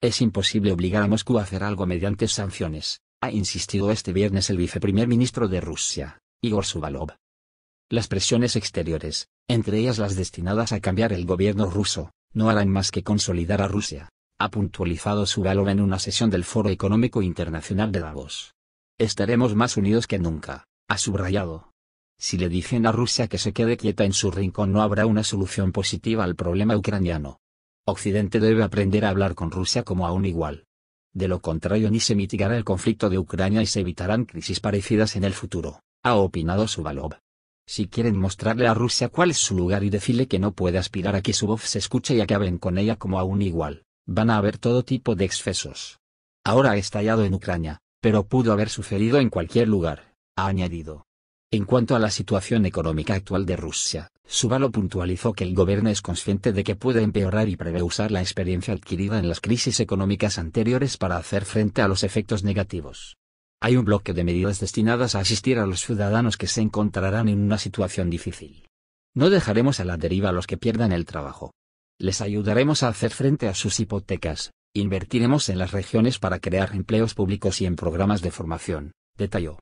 Es imposible obligar a Moscú a hacer algo mediante sanciones, ha insistido este viernes el viceprimer ministro de Rusia, Igor Suvalov. Las presiones exteriores, entre ellas las destinadas a cambiar el gobierno ruso, no harán más que consolidar a Rusia, ha puntualizado Suvalov en una sesión del Foro Económico Internacional de Davos. Estaremos más unidos que nunca, ha subrayado. Si le dicen a Rusia que se quede quieta en su rincón no habrá una solución positiva al problema ucraniano. Occidente debe aprender a hablar con Rusia como a un igual. De lo contrario ni se mitigará el conflicto de Ucrania y se evitarán crisis parecidas en el futuro, ha opinado Suvalov. Si quieren mostrarle a Rusia cuál es su lugar y decirle que no puede aspirar a que su voz se escuche y a que hablen con ella como a un igual, van a haber todo tipo de excesos. Ahora ha estallado en Ucrania, pero pudo haber sucedido en cualquier lugar, ha añadido. En cuanto a la situación económica actual de Rusia, Subalo puntualizó que el gobierno es consciente de que puede empeorar y prevé usar la experiencia adquirida en las crisis económicas anteriores para hacer frente a los efectos negativos. Hay un bloque de medidas destinadas a asistir a los ciudadanos que se encontrarán en una situación difícil. No dejaremos a la deriva a los que pierdan el trabajo. Les ayudaremos a hacer frente a sus hipotecas, invertiremos en las regiones para crear empleos públicos y en programas de formación, detalló.